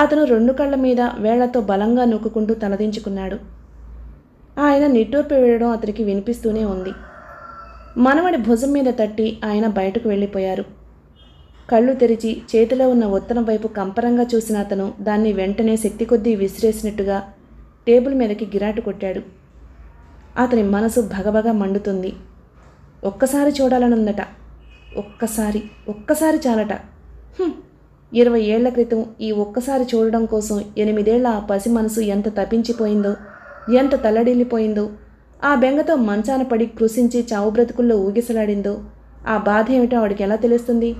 అతను రెండు కళ్ళ మీద వేళ్లతో బలంగా నొక్కుకుంటూ తలదించుకున్నాడు ఆయన నిట్టూర్పు వేయడం అతనికి వినిపిస్తూనే ఉంది మనవడి భుజం మీద తట్టి ఆయన బయటకు వెళ్ళిపోయారు కళ్ళు తెరిచి చేతిలో ఉన్న ఉత్తరం వైపు కంపరంగా చూసిన అతను దాన్ని వెంటనే శక్తి కొద్దీ విసిరేసినట్టుగా టేబుల్ మీదకి గిరాటు కొట్టాడు అతని మనసు భగభగ మండుతుంది ఒక్కసారి చూడాలనుందట ఒక్కసారి ఒక్కసారి చాలట ఇరవై ఏళ్ల క్రితం ఈ ఒక్కసారి చూడడం కోసం ఎనిమిదేళ్ల ఆ పసి మనసు ఎంత తపించిపోయిందో ఎంత తల్లడిల్లిపోయిందో ఆ బెంగతో మంచాన పడి కృషించి చావు బ్రతుకుల్లో ఊగిసలాడిందో ఆ బాధ ఏమిటో ఆవిడకి ఎలా తెలుస్తుంది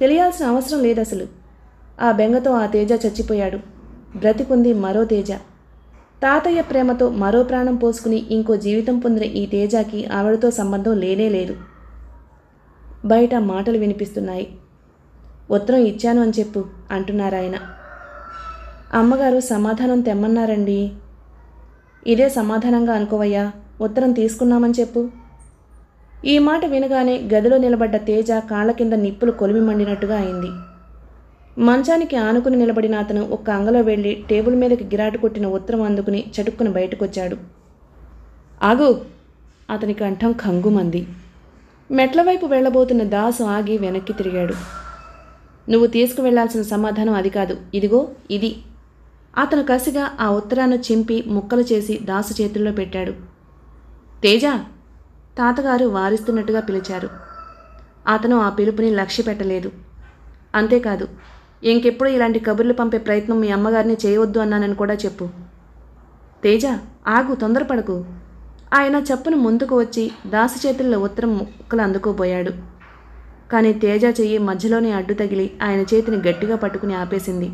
తెలియాల్సిన అవసరం లేదు అసలు ఆ బెంగతో ఆ తేజ చచ్చిపోయాడు బ్రతికుంది మరో తేజ తాతయ్య ప్రేమతో మరో ప్రాణం పోసుకుని ఇంకో జీవితం పొందిన ఈ తేజాకి ఆవిడతో సంబంధం లేనే లేదు బయట మాటలు వినిపిస్తున్నాయి ఉత్తరం ఇచ్చాను అని చెప్పు అంటున్నారాయన అమ్మగారు సమాధానం తెమ్మన్నారండి ఇదే సమాధానంగా అనుకోవయ్యా ఉత్తరం తీసుకున్నామని చెప్పు ఈ మాట వినగానే గదిలో నిలబడ్డ తేజ కాళ్ళ కింద నిప్పులు కొలిమి మండినట్టుగా అయింది మంచానికి ఆనుకుని నిలబడిన అతను ఒక్క అంగలో వెళ్ళి టేబుల్ మీదకి గిరాటు కొట్టిన ఉత్తరం అందుకుని చటుక్కుని బయటకొచ్చాడు ఆగు అతని కంఠం కంగుమంది మెట్ల వైపు వెళ్ళబోతున్న దాసు ఆగి వెనక్కి తిరిగాడు నువ్వు తీసుకువెళ్లాల్సిన సమాధానం అది కాదు ఇదిగో ఇది అతను కసిగా ఆ ఉత్తరాన్ని చింపి ముక్కలు చేసి దాసు చేతుల్లో పెట్టాడు తేజ తాతగారు వారిస్తున్నట్టుగా పిలిచారు అతను ఆ పిలుపుని లక్ష్య పెట్టలేదు అంతేకాదు ఇంకెప్పుడు ఇలాంటి కబుర్లు పంపే ప్రయత్నం మీ అమ్మగారిని చేయవద్దు అన్నానని కూడా చెప్పు తేజ ఆగు తొందరపడకు ఆయన చప్పును ముందుకు వచ్చి దాసు చేతుల్లో ఉత్తరం ముక్కలు అందుకోబోయాడు కానీ తేజ చెయ్యి మధ్యలోనే అడ్డు తగిలి ఆయన చేతిని గట్టిగా పట్టుకుని ఆపేసింది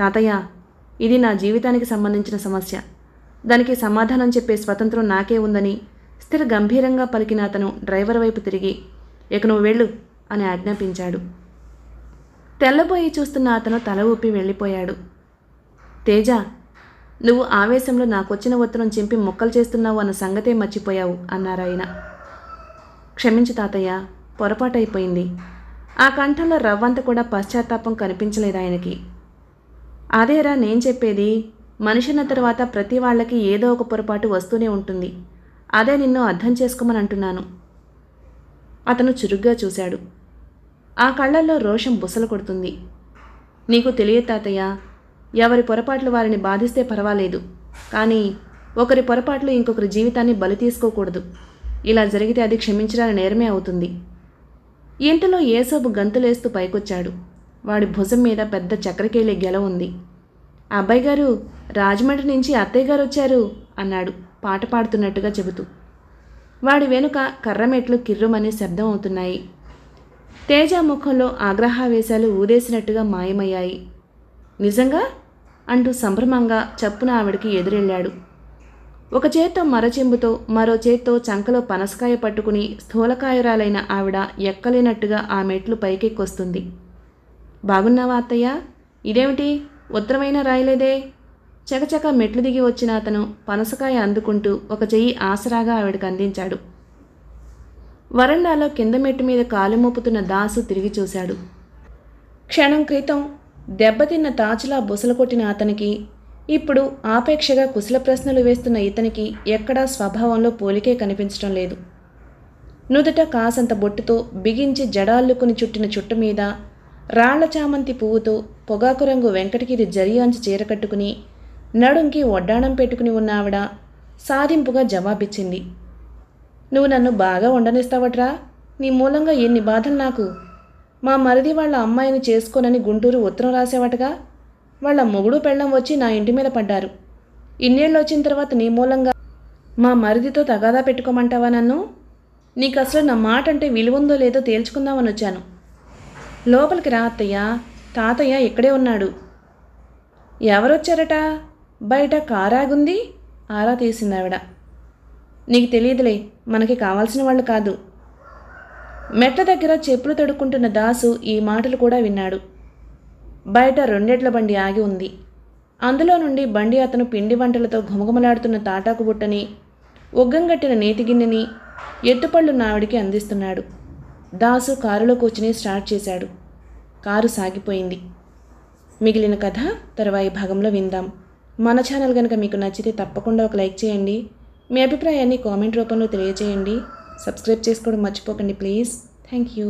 తాతయ్య ఇది నా జీవితానికి సంబంధించిన సమస్య దానికి సమాధానం చెప్పే స్వతంత్రం నాకే ఉందని స్థిర గంభీరంగా పలికిన అతను డ్రైవర్ వైపు తిరిగి ఇక నువ్వు వెళ్ళు అని ఆజ్ఞాపించాడు తెల్లబోయి చూస్తున్న అతను తల ఊపి వెళ్ళిపోయాడు తేజ నువ్వు ఆవేశంలో నాకొచ్చిన ఉత్తరం చింపి మొక్కలు చేస్తున్నావు అన్న సంగతే మర్చిపోయావు అన్నారాయన క్షమించు తాతయ్య పొరపాటైపోయింది ఆ కంఠంలో రవ్వంత కూడా పశ్చాత్తాపం కనిపించలేదు ఆయనకి అదేరా నేను చెప్పేది మనిషిన తర్వాత ప్రతి వాళ్ళకి ఏదో ఒక పొరపాటు వస్తూనే ఉంటుంది అదే నిన్ను అర్థం చేసుకోమని అంటున్నాను అతను చురుగ్గా చూశాడు ఆ కళ్ళల్లో రోషం బుసలు కొడుతుంది నీకు తెలియదు తాతయ్య ఎవరి పొరపాట్లు వారిని బాధిస్తే పర్వాలేదు కానీ ఒకరి పొరపాట్లు ఇంకొకరి జీవితాన్ని బలి తీసుకోకూడదు ఇలా జరిగితే అది క్షమించడానికి నేరమే అవుతుంది ఇంతలో ఏసోబు గంతులేస్తూ పైకొచ్చాడు వాడి భుజం మీద పెద్ద చక్రకేళి గెల ఉంది అబ్బాయి గారు రాజమండ్రి నుంచి అత్తయ్య గారు వచ్చారు అన్నాడు పాట పాడుతున్నట్టుగా చెబుతూ వాడి వెనుక కర్రమెట్లు కిర్రుమని శబ్దం అవుతున్నాయి తేజ ముఖంలో ఆగ్రహావేశాలు ఊరేసినట్టుగా మాయమయ్యాయి నిజంగా అంటూ సంభ్రమంగా చప్పున ఆవిడికి ఎదురెళ్ళాడు ఒక చేత్తో మరచెంబుతో మరో చేత్తో చంకలో పనసకాయ పట్టుకుని స్థూలకాయురాలైన ఆవిడ ఎక్కలేనట్టుగా ఆ మెట్లు పైకెక్కొస్తుంది బాగున్నావా అత్తయ్యా ఇదేమిటి ఉత్తరమైన రాయలేదే చకచక మెట్లు దిగి వచ్చిన అతను పనసకాయ అందుకుంటూ ఒక చెయ్యి ఆసరాగా ఆవిడకు అందించాడు వరండాలో కింద మెట్టు మీద కాలు మోపుతున్న దాసు తిరిగి చూశాడు క్షణం క్రితం దెబ్బతిన్న తాచులా బుసలు కొట్టిన అతనికి ఇప్పుడు ఆపేక్షగా కుశల ప్రశ్నలు వేస్తున్న ఇతనికి ఎక్కడా స్వభావంలో పోలికే కనిపించడం లేదు నుదుట కాసంత బొట్టుతో బిగించి జడాల్లుకుని చుట్టిన చుట్టు మీద రాళ్ల చామంతి పువ్వుతో పొగాకు రంగు వెంకటగిరి జరియాంచి చీర కట్టుకుని నడుంకి వడ్డాణం పెట్టుకుని ఉన్నావిడ సాధింపుగా జవాబిచ్చింది నువ్వు నన్ను బాగా ఉండనిస్తావట్రా నీ మూలంగా ఎన్ని బాధలు నాకు మా మరిది వాళ్ళ అమ్మాయిని చేసుకోనని గుంటూరు ఉత్తరం రాసేవటగా వాళ్ళ మొగుడు పెళ్ళం వచ్చి నా ఇంటి మీద పడ్డారు ఇన్నేళ్ళు వచ్చిన తర్వాత నీ మూలంగా మా మరిదితో తగాదా పెట్టుకోమంటావా నన్ను నీకు అసలు నా మాట అంటే ఉందో లేదో తేల్చుకుందామని వచ్చాను లోపలికి రా అత్తయ్య తాతయ్య ఇక్కడే ఉన్నాడు ఎవరొచ్చారట బయట కారాగుంది ఆరా తీసింది ఆవిడ నీకు తెలియదులే మనకి కావాల్సిన వాళ్ళు కాదు మెట్ల దగ్గర చెప్పులు తడుక్కుంటున్న దాసు ఈ మాటలు కూడా విన్నాడు బయట రెండేట్ల బండి ఆగి ఉంది అందులో నుండి బండి అతను పిండి వంటలతో ఘుమఘుమలాడుతున్న తాటాకు బుట్టని ఒగ్గంగట్టిన నేతిగిన్నెని ఎత్తుపళ్ళు నావిడికి అందిస్తున్నాడు దాసు కారులో కూర్చుని స్టార్ట్ చేశాడు కారు సాగిపోయింది మిగిలిన కథ తర్వాయి భాగంలో విందాం మన ఛానల్ కనుక మీకు నచ్చితే తప్పకుండా ఒక లైక్ చేయండి మీ అభిప్రాయాన్ని కామెంట్ రూపంలో తెలియజేయండి సబ్స్క్రైబ్ చేసుకోవడం మర్చిపోకండి ప్లీజ్ థ్యాంక్ యూ